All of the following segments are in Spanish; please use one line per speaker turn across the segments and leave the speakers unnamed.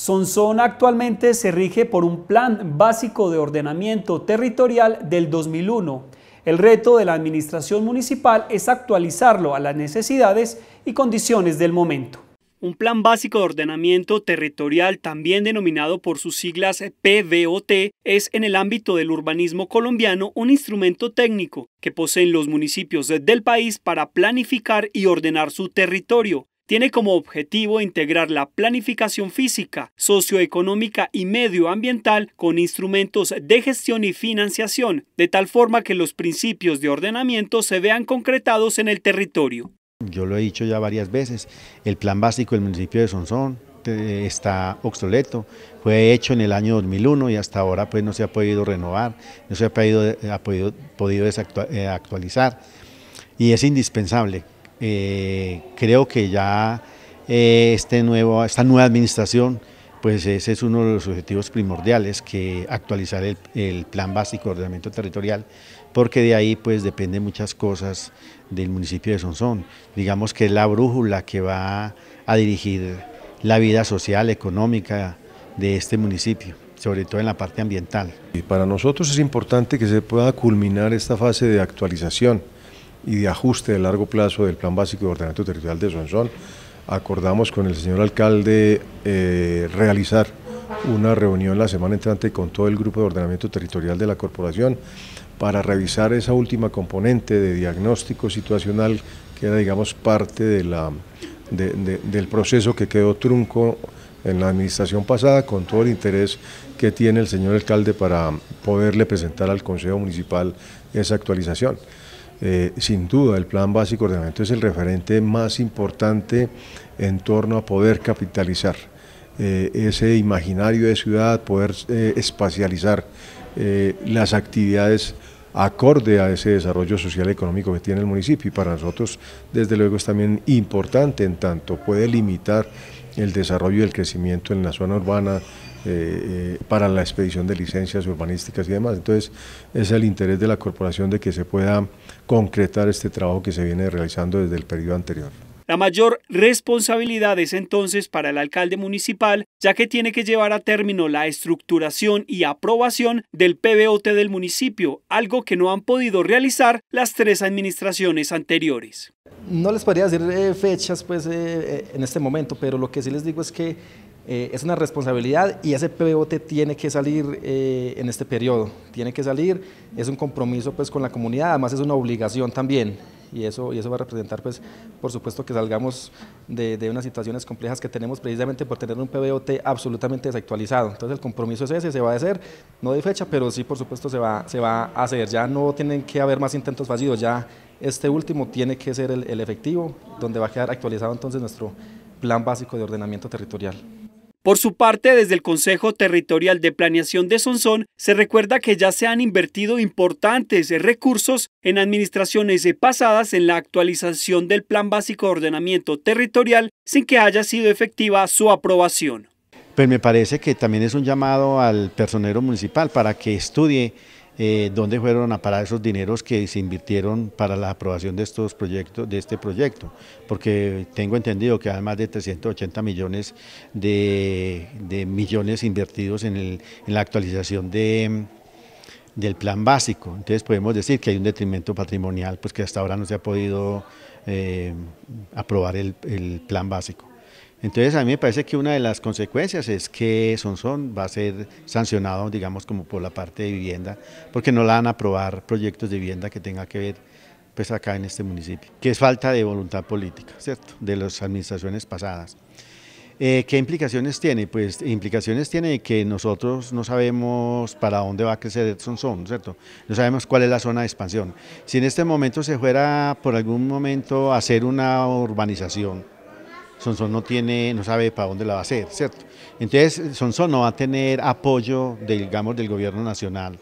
Sonsón actualmente se rige por un plan básico de ordenamiento territorial del 2001. El reto de la administración municipal es actualizarlo a las necesidades y condiciones del momento. Un plan básico de ordenamiento territorial, también denominado por sus siglas PBOT, es en el ámbito del urbanismo colombiano un instrumento técnico que poseen los municipios del país para planificar y ordenar su territorio, tiene como objetivo integrar la planificación física, socioeconómica y medioambiental con instrumentos de gestión y financiación, de tal forma que los principios de ordenamiento se vean concretados en el territorio.
Yo lo he dicho ya varias veces, el plan básico del municipio de Sonsón, eh, está obsoleto, fue hecho en el año 2001 y hasta ahora pues no se ha podido renovar, no se ha podido eh, eh, actualizar y es indispensable eh, creo que ya eh, este nuevo, esta nueva administración, pues ese es uno de los objetivos primordiales, que actualizar el, plan básico de ordenamiento territorial, porque de ahí pues dependen muchas cosas del municipio de Sonsón. Digamos que es la brújula que va a dirigir la vida social, económica de este municipio sobre todo en la parte ambiental. Y para nosotros es importante
que se pueda culminar esta fase de actualización y de ajuste de largo plazo del Plan Básico de Ordenamiento Territorial de Sonzón, acordamos con el señor alcalde eh, realizar una reunión la semana entrante con todo el grupo de ordenamiento territorial de la corporación para revisar esa última componente de diagnóstico situacional que era, digamos, parte del proceso que quedó trunco en la administración pasada, con todo el interés que tiene el señor alcalde para poderle presentar al Consejo Municipal esa actualización. Eh, sin duda, el Plan Básico de Ordenamiento es el referente más importante en torno a poder capitalizar eh, ese imaginario de ciudad, poder eh, espacializar las actividades acorde a ese desarrollo social y económico que tiene el municipio y para nosotros desde luego es también importante en tanto puede limitar el desarrollo y el crecimiento en la zona urbana eh, eh, para la expedición de licencias urbanísticas y demás. Entonces, es el interés de la corporación de que se pueda concretar este trabajo que se viene realizando desde el periodo anterior.
La mayor responsabilidad es entonces para el alcalde municipal, ya que tiene que llevar a término la estructuración y aprobación del PBOT del municipio, algo que no han podido realizar las tres administraciones anteriores.
No les podría decir eh, fechas pues, en este momento, pero lo que sí les digo es que eh, es una responsabilidad y ese PBOT tiene que salir eh, en este periodo, tiene que salir, es un compromiso pues con la comunidad, además es una obligación también y eso, y eso va a representar pues por supuesto que salgamos de, unas situaciones complejas que tenemos precisamente por tener un PBOT absolutamente desactualizado, entonces el compromiso es ese, se va a hacer, no de fecha, pero sí por supuesto se va, a hacer, ya no tienen que haber más intentos fallidos, ya este último tiene que ser el efectivo, donde va a quedar actualizado entonces nuestro plan básico de ordenamiento territorial.
Por su parte, desde el Consejo Territorial de Planeación de Sonsón, se recuerda que ya se han invertido importantes recursos en administraciones pasadas en la actualización del Plan Básico de Ordenamiento Territorial sin que haya sido efectiva su aprobación.
Pues me parece que también es un llamado al personero municipal para que estudie eh, dónde fueron a parar esos dineros que se invirtieron para la aprobación de estos proyectos, de este proyecto, porque tengo entendido que hay más de 380 millones de, millones invertidos en, la actualización del plan básico. Entonces podemos decir que hay un detrimento patrimonial, pues que hasta ahora no se ha podido eh, aprobar el plan básico. Entonces a mí me parece que una de las consecuencias es que Sonson va a ser sancionado, digamos, como por la parte de vivienda, porque no la van a aprobar proyectos de vivienda que tenga que ver pues acá en este municipio, que es falta de voluntad política, ¿cierto?, de las administraciones pasadas. Eh, ¿Qué implicaciones tiene? Pues implicaciones tiene que nosotros no sabemos para dónde va a crecer Sonson, ¿cierto? No sabemos cuál es la zona de expansión. Si en este momento se fuera por algún momento a hacer una urbanización, Sonson no tiene, no sabe para dónde la va a hacer, ¿cierto? Entonces, Sonson no va a tener apoyo, digamos, del gobierno nacional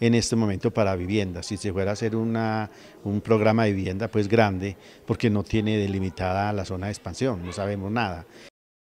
en este momento para vivienda. Si se fuera a hacer una, un programa de vivienda, pues grande, porque no tiene delimitada la zona de expansión, no sabemos nada.